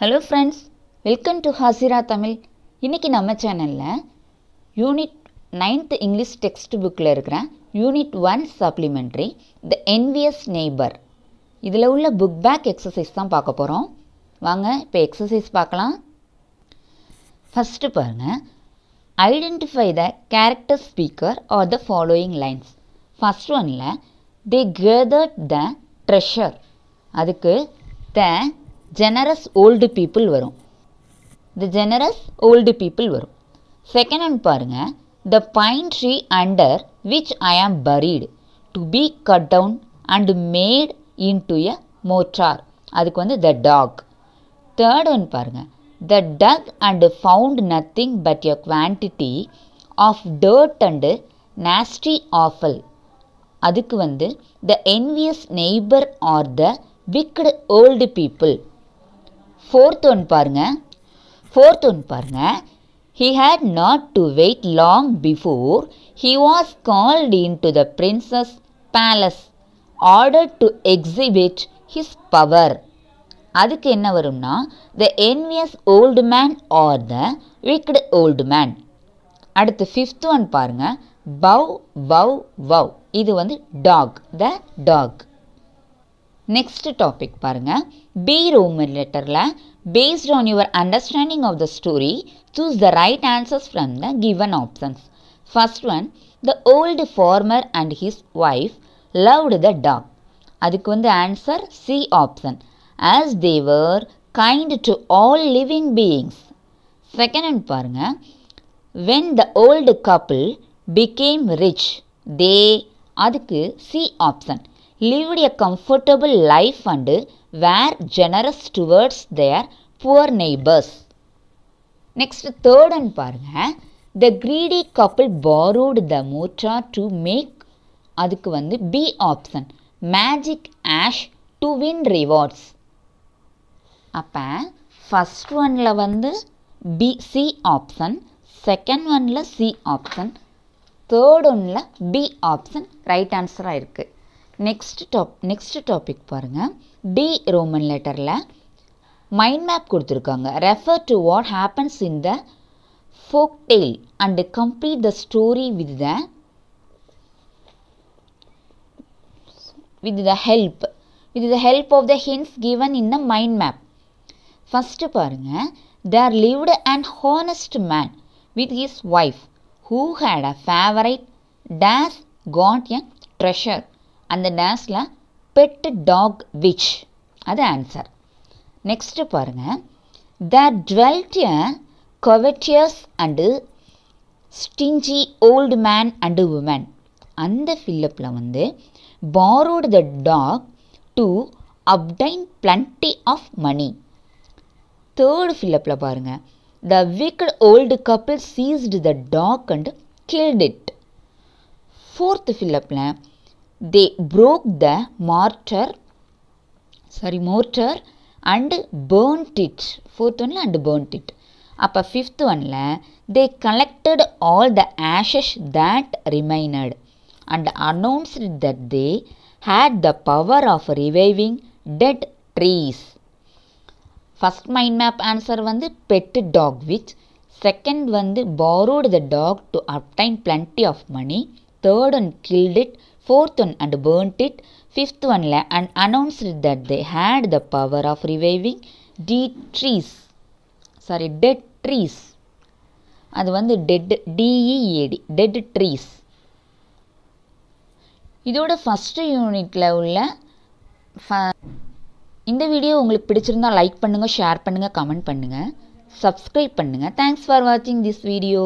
Hello friends welcome to Hasira Tamil இன்றைக்கி நம்ம சேனலில் யூனிட் நைன்த்து இங்கிலீஷ் டெக்ஸ்ட் புக்கில் இருக்கிற unit one supplementary the envious neighbour இதில் உள்ள புக் பேக் எக்ஸசைஸ் தான் பார்க்க போகிறோம் வாங்க இப்போ எக்ஸசைஸ் பார்க்கலாம் ஃபஸ்ட்டு பாருங்கள் identify the character speaker or the following lines first ஒனில் தி கேதர்ட் த ட்ரெஷர் அதுக்கு த ஜெனரஸ் ஓல்டு பீப்புள் வரும் த ஜெனரஸ் ஓல்டு பீப்புள் வரும் செகண்ட் ஒன் பாருங்கள் the pine tree under which I am buried to be cut down and made into a mortar அதுக்கு வந்து the dog third one பாருங்கள் the dug and found nothing but a quantity of dirt and nasty offal அதுக்கு வந்து the envious neighbour or the wicked old people fourth one பாருங்கள் fourth one பாருங்கள் he had not to wait long before he was called into the prince's palace order to exhibit his power அதுக்கு என்ன வரும்னா the envious old man or the wicked old man அடுத்து fifth one பாருங்கள் bow wow wow இது வந்து dog the dog next topic பாருங்கள் B roman லெட்டரில் based on your understanding of the story choose the right answers from the given options first one the old farmer and his wife loved the dog அதுக்கு வந்து answer C option as they were kind to all living beings second one பாருங்கள் when the old couple became rich they அதுக்கு C option lived a comfortable life and were generous towards their poor neighbors. Next தேர்டுன்னு பாருங்கள் the greedy couple borrowed the mortar to make அதுக்கு வந்து B option magic ash to win rewards அப்போ first ஒனில் வந்து B C option second ஒனில் C option third ஒனில் B option right ஆன்சராக இருக்குது நெக்ஸ்ட் டாப் நெக்ஸ்ட் டாபிக் பாருங்கள் டி ரோமன் லெட்டரில் மைண்ட் மேப் கொடுத்துருக்காங்க refer to what happens in the folk tale and complete the story with the with the help with the help of the hints given in the mind map first பாருங்கள் there lived and honest man with his wife who had a favourite days got a treasure அந்த டேஸில் pet dog which அது answer next பாருங்கள் there dwelt a covetous and stingy old man and woman அந்த ஃபில்லப்பில் வந்து borrowed the dog to obtain plenty of money third ஃபில்லப்பில் பாருங்கள் the wicked old couple seized the dog and guilt it fourth ஃபில்லப்பில் they broke the mortar sorry mortar and burnt it fourth one and burnt it அப்ப fifth one la they collected all the ashes that remained and announced that they had the power of reviving dead trees first mind map answer வந்து pet dog which second வந்து borrowed the dog to obtain plenty of money third one killed it, fourth one and burnt it, fifth one and announced that they had the power of reviving dead trees. Sorry, dead trees. அது வந்து dead D E A D dead trees இதோட first யூனிட்டில் உள்ள இந்த video உங்களுக்கு பிடிச்சிருந்தா like பண்ணுங்கள் share பண்ணுங்கள் கமெண்ட் பண்ணுங்கள் சப்ஸ்கிரைப் பண்ணுங்கள் தேங்க்ஸ் ஃபார் வாட்சிங் திஸ் வீடியோ